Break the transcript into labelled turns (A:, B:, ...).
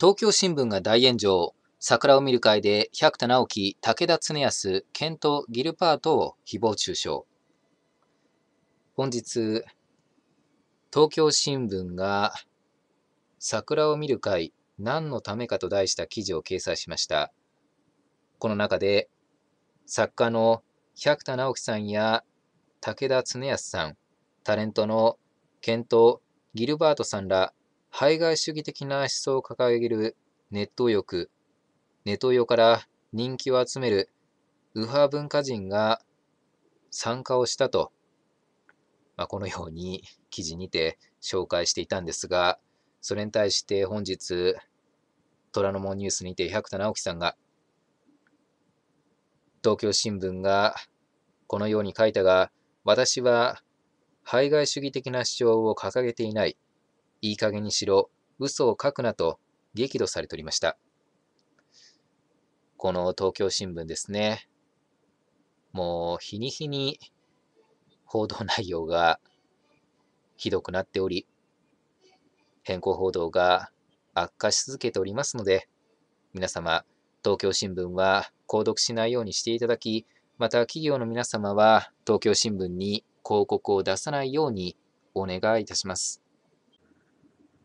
A: 東京新聞が大炎上。桜を見る会で百田直樹、武田恒康、ケント・ギルパートを誹謗中傷。本日、東京新聞が桜を見る会何のためかと題した記事を掲載しました。この中で、作家の百田直樹さんや武田恒康さん、タレントのケント・ギルバートさんら排外主義的な思想を掲げるネット欲、ネトウヨから人気を集める右派文化人が参加をしたと、まあ、このように記事にて紹介していたんですが、それに対して本日、虎ノ門ニュースにて百田直樹さんが、東京新聞がこのように書いたが、私は排外主義的な主張を掲げていない。いい加減にしろ、嘘を書くなと激怒されておりました。この東京新聞ですね。もう日に日に報道内容がひどくなっており、変更報道が悪化し続けておりますので、皆様、東京新聞は購読しないようにしていただき、また企業の皆様は東京新聞に広告を出さないようにお願いいたします。